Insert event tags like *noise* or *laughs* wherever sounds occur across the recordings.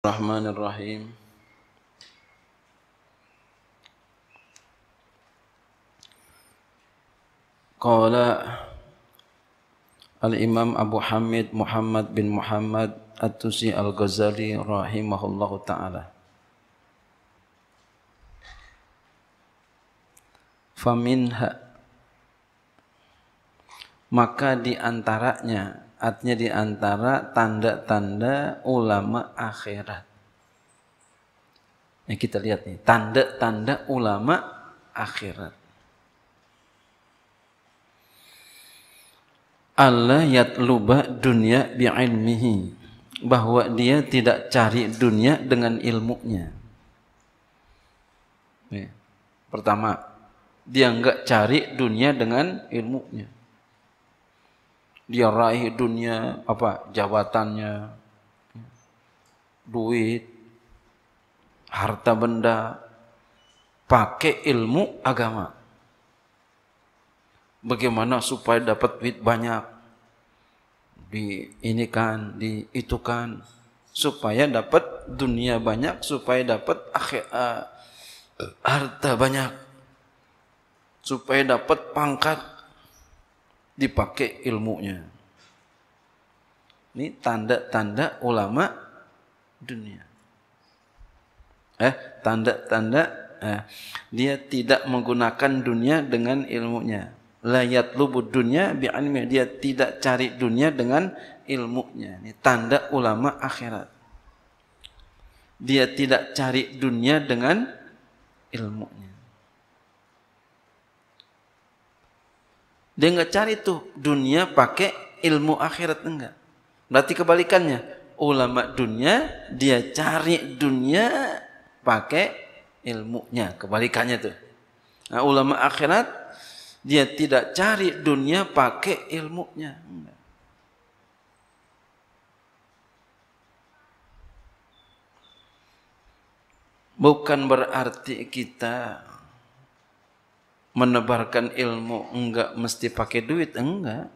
الرحمن الرحيم قال الإمام أبو حميد محمد بن محمد التوسي الغزالي رحمه الله تعالى فمنها maka diantaranya artinya di antara tanda-tanda ulama akhirat. Nah, kita lihat nih, tanda-tanda ulama akhirat. Allah yatluba dunya bi'ilmihi. Bahwa dia tidak cari dunia dengan ilmunya. Pertama, dia nggak cari dunia dengan ilmunya dia raih dunia apa jabatannya duit harta benda pakai ilmu agama bagaimana supaya dapat duit banyak di ini kan di itu kan supaya dapat dunia banyak supaya dapat akhir eh, harta banyak supaya dapat pangkat dipakai ilmunya. Ini tanda-tanda ulama dunia. Eh, tanda-tanda eh, dia tidak menggunakan dunia dengan ilmunya. Layat lubud dunia bi'anmi. Dia tidak cari dunia dengan ilmunya. Ini tanda ulama akhirat. Dia tidak cari dunia dengan ilmunya. Dia nggak cari tuh dunia pakai ilmu akhirat enggak. Berarti kebalikannya, ulama dunia dia cari dunia pakai ilmunya, kebalikannya tuh. Nah, ulama akhirat dia tidak cari dunia pakai ilmunya. Enggak. Bukan berarti kita menebarkan ilmu enggak mesti pakai duit enggak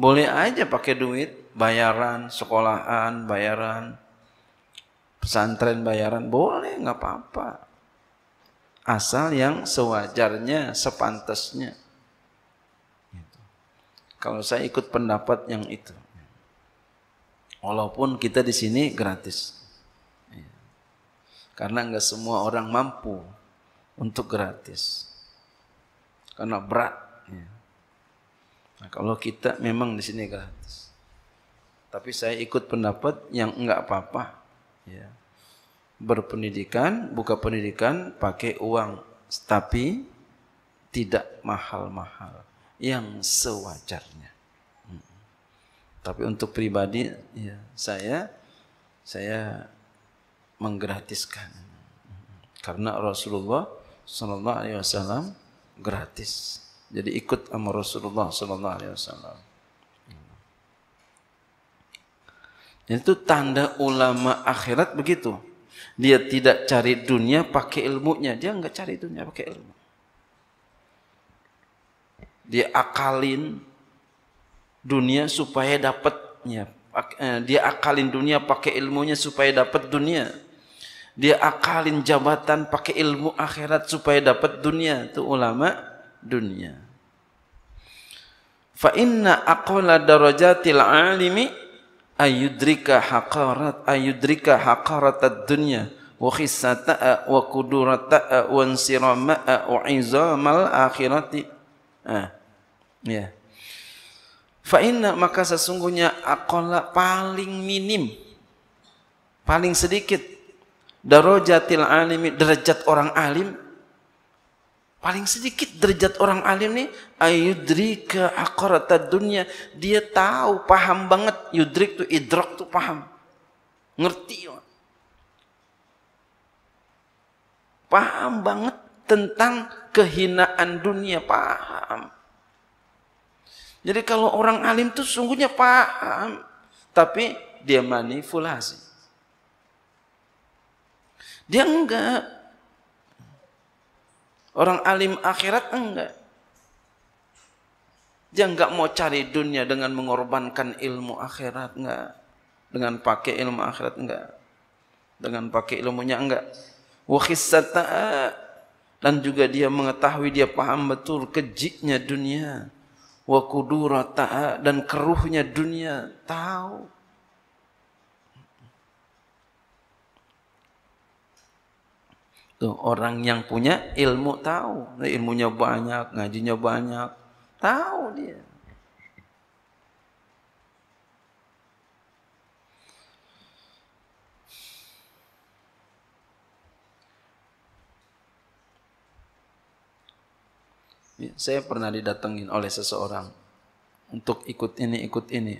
boleh aja pakai duit bayaran sekolahan bayaran pesantren bayaran boleh enggak apa-apa asal yang sewajarnya sepantasnya gitu. kalau saya ikut pendapat yang itu walaupun kita di sini gratis iya. karena enggak semua orang mampu untuk gratis. Karena berat. Ya. Nah, kalau kita memang di sini gratis. Tapi saya ikut pendapat yang enggak apa-apa. Ya. Berpendidikan, buka pendidikan, pakai uang. Tapi tidak mahal-mahal. Yang sewajarnya. Hmm. Tapi untuk pribadi, ya, saya saya menggratiskan. Hmm. Karena Rasulullah Sallallahu Alaihi Wasallam gratis. Jadi ikut sama Rasulullah Sallallahu Alaihi Wasallam. Itu tanda ulama akhirat begitu. Dia tidak cari dunia pakai ilmunya. Dia enggak cari dunia pakai ilmu. Dia akalin dunia supaya dapatnya. Eh, dia akalin dunia pakai ilmunya supaya dapat dunia. Dia akalin jabatan pakai ilmu akhirat supaya dapat dunia. Itu ulama dunia. Fa inna aqala darajatil alimi ayudrika haqarat ayudrika ad dunya wa khissata eh, wa kudurata'a eh, wa insirama eh, wa izamal akhirati ah ya yeah. fa inna maka sesungguhnya akola paling minim paling sedikit darajatil alimi derajat orang alim paling sedikit derajat orang alim nih ayudrika akorata dunia dia tahu paham banget yudrik tuh idrok tuh paham ngerti paham banget tentang kehinaan dunia paham jadi kalau orang alim tuh sungguhnya paham tapi dia manipulasi dia enggak. Orang alim akhirat enggak. Dia enggak mau cari dunia dengan mengorbankan ilmu akhirat enggak. Dengan pakai ilmu akhirat enggak. Dengan pakai ilmunya enggak. taat dan juga dia mengetahui dia paham betul kejiknya dunia wa kudurata dan keruhnya dunia tahu Tuh, orang yang punya ilmu tahu, ilmunya banyak, ngajinya banyak, tahu dia. Saya pernah didatengin oleh seseorang untuk ikut ini, ikut ini.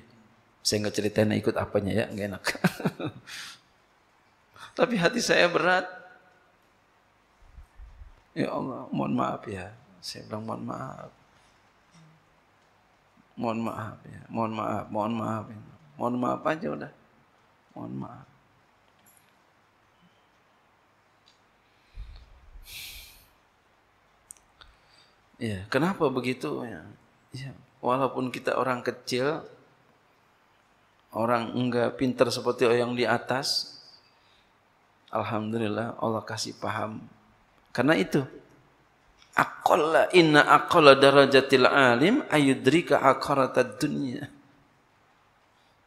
Saya nggak ceritain ikut apanya ya, nggak enak. *laughs* Tapi hati saya berat. Ya Allah, mohon maaf ya. Saya bilang mohon maaf. Mohon maaf ya. Mohon maaf, mohon maaf. Ya. Mohon maaf aja udah. Mohon maaf. Ya, kenapa begitu ya? Ya, walaupun kita orang kecil, orang enggak pintar seperti orang di atas, alhamdulillah Allah kasih paham Karena itu aqalla inna aqalla darajatil alim ayudrika aqaratad dunya.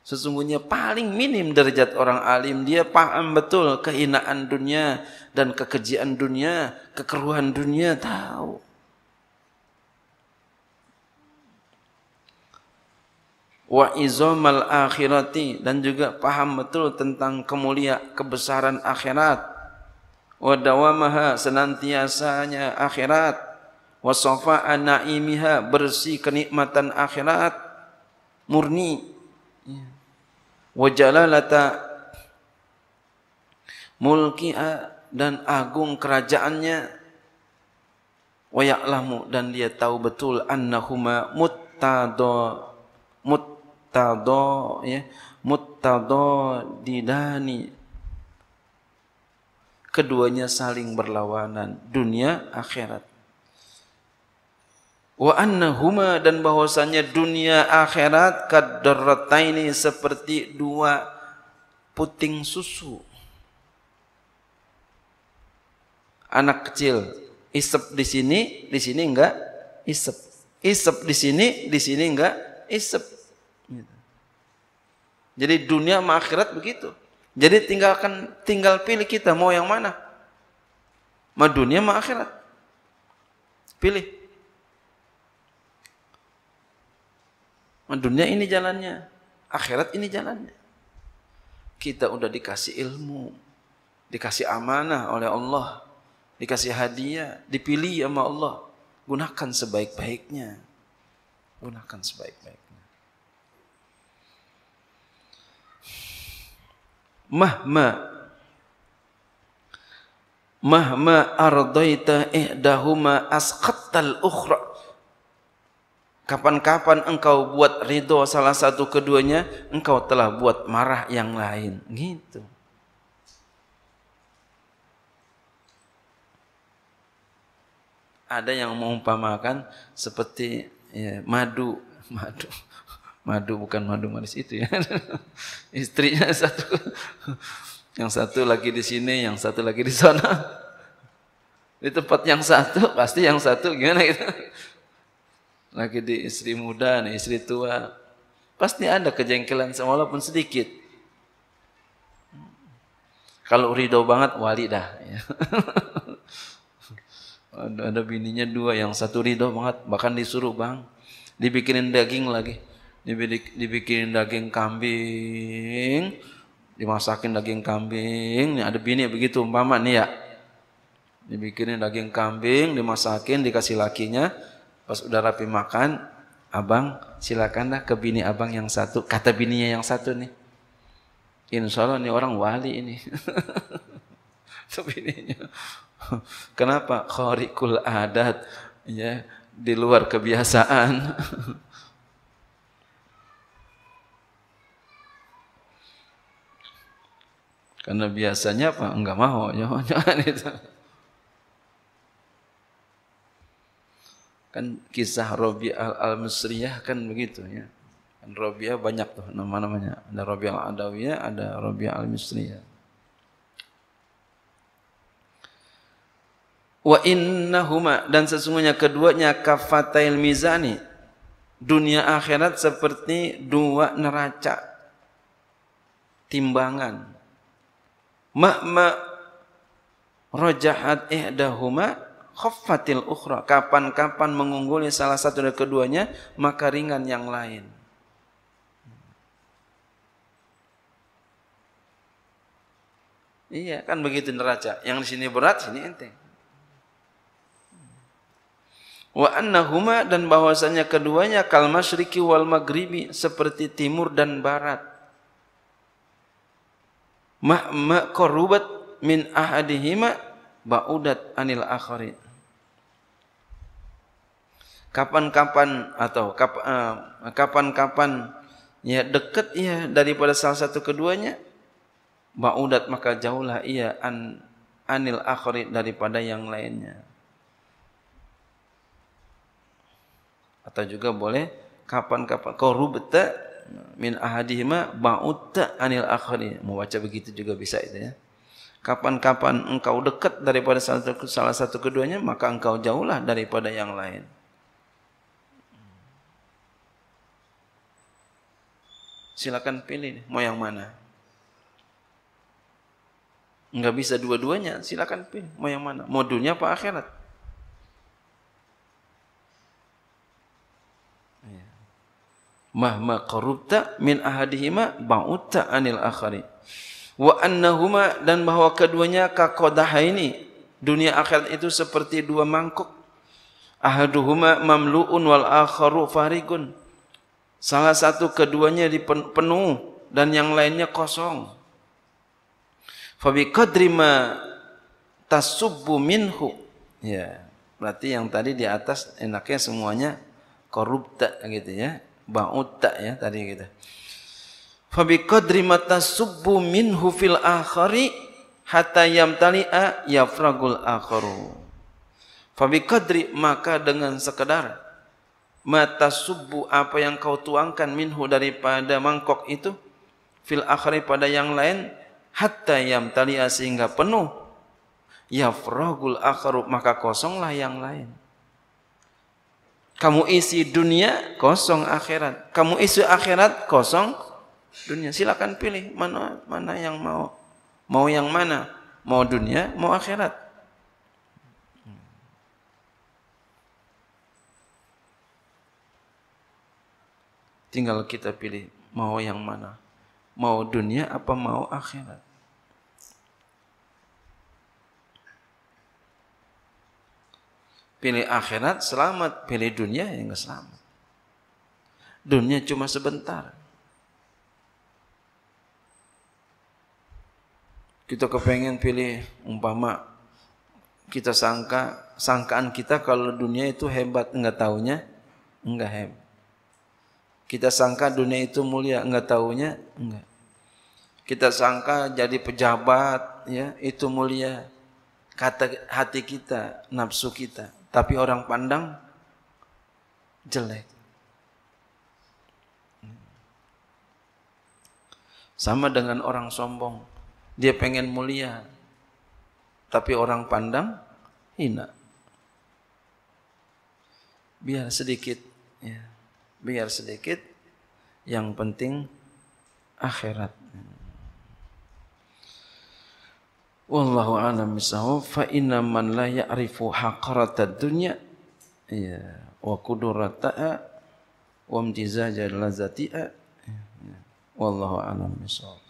Sesungguhnya paling minim derajat orang alim dia paham betul kehinaan dunia dan kekejian dunia, kekeruhan dunia tahu. Wa izomal akhirati dan juga paham betul tentang kemuliaan kebesaran akhirat wa dawamaha senantiasanya akhirat wa safa'a na'imiha bersih kenikmatan akhirat murni ya. wa jalalata mulki'a dan agung kerajaannya wa ya'lamu dan dia tahu betul annahuma muttado muttado ya muttado didani keduanya saling berlawanan dunia akhirat wa annahuma dan bahwasanya dunia akhirat kadarrataini seperti dua puting susu anak kecil isep di sini di sini enggak isep isep di sini di sini enggak isep gitu. jadi dunia sama akhirat begitu jadi tinggalkan tinggal pilih kita mau yang mana? Mau dunia mau akhirat? Pilih. Mau dunia ini jalannya, akhirat ini jalannya. Kita udah dikasih ilmu, dikasih amanah oleh Allah, dikasih hadiah, dipilih sama Allah. Gunakan sebaik-baiknya. Gunakan sebaik-baiknya. mahma mahma ardaita ihdahuma asqattal ukhra kapan-kapan engkau buat ridho salah satu keduanya engkau telah buat marah yang lain gitu ada yang mengumpamakan seperti ya, madu madu madu bukan madu manis itu ya. *laughs* Istrinya satu, yang satu lagi di sini, yang satu lagi di sana. Di tempat yang satu pasti yang satu gimana gitu. Lagi di istri muda, nih istri tua, pasti ada kejengkelan walaupun sedikit. Kalau ridho banget wali dah. Ya. *laughs* ada, ada bininya dua, yang satu ridho banget, bahkan disuruh bang, dibikinin daging lagi dibikin daging kambing, dimasakin daging kambing. Ini ada bini begitu umpama nih ya. Dibikinin daging kambing, dimasakin, dikasih lakinya. Pas udah rapi makan, abang silakanlah ke bini abang yang satu. Kata bininya yang satu nih. Insya Allah ini orang wali ini. Sebininya. *laughs* *laughs* Kenapa? Khorikul adat. Ya, di luar kebiasaan. *laughs* Karena biasanya apa? Enggak mau, jangan-jangan ya. *laughs* nah, itu. Kan kisah Robiah al-Misriyah kan begitu ya. Kan Robiah banyak tuh nama-namanya. Ada Robiah al-Adawiyah, ada Robiah al-Misriyah. Wa innahuma dan sesungguhnya keduanya kafatail mizani. Dunia akhirat seperti dua neraca timbangan Mahma rojahat ihdahuma khaffatil ukhra. Kapan-kapan mengungguli salah satu dari keduanya, maka ringan yang lain. Iya, kan begitu neraca. Yang di sini berat, sini enteng. Wa annahuma dan bahwasanya keduanya kal masyriki wal maghribi seperti timur dan barat. ma'ma qarubat min ahadihima ba'udat anil akhari kapan-kapan atau eh, kapan-kapan uh, ya dekat ia ya, daripada salah satu keduanya ba'udat maka jauhlah ia an anil akhari daripada yang lainnya atau juga boleh kapan-kapan qarubat -kapan, min ahadihima ba'utta anil akhari. Mau baca begitu juga bisa itu ya. Kapan-kapan engkau dekat daripada salah satu, salah satu keduanya, maka engkau jauhlah daripada yang lain. Silakan pilih mau yang mana. Enggak bisa dua-duanya, silakan pilih mau yang mana. Mau dunia apa akhirat? mahma qarubta min ahadihima ba'utta anil akhari wa annahuma dan bahwa keduanya kakodaha ini dunia akhirat itu seperti dua mangkuk ahaduhuma mamlu'un wal akharu farigun salah satu keduanya dipenuh dan yang lainnya kosong bi qadri ma tasubbu minhu ya berarti yang tadi di atas enaknya semuanya korupta gitu ya ba'uta ya tadi gitu. bi qadri matasubbu minhu fil akhari hatta yamtali'a yafragul akharu. bi qadri maka dengan sekedar mata subbu apa yang kau tuangkan minhu daripada mangkok itu fil akhari pada yang lain hatta yamtali'a sehingga penuh yafragul akharu maka kosonglah yang lain. Kamu isi dunia, kosong akhirat. Kamu isi akhirat, kosong dunia. Silakan pilih mana mana yang mau. Mau yang mana? Mau dunia, mau akhirat. Tinggal kita pilih mau yang mana. Mau dunia apa mau akhirat. Pilih akhirat selamat, pilih dunia yang enggak selamat. Dunia cuma sebentar. Kita kepengen pilih umpama kita sangka sangkaan kita kalau dunia itu hebat enggak taunya enggak hebat. Kita sangka dunia itu mulia enggak taunya enggak. Kita sangka jadi pejabat ya itu mulia kata hati kita nafsu kita tapi orang pandang jelek. Sama dengan orang sombong, dia pengen mulia, tapi orang pandang hina. Biar sedikit, ya. biar sedikit. Yang penting akhirat. wallahu alam bisawab fa inna man la ya'rifu haqaratad dunya ya wa qudratata wa imtizaj lazati'a wallahu alam bisawab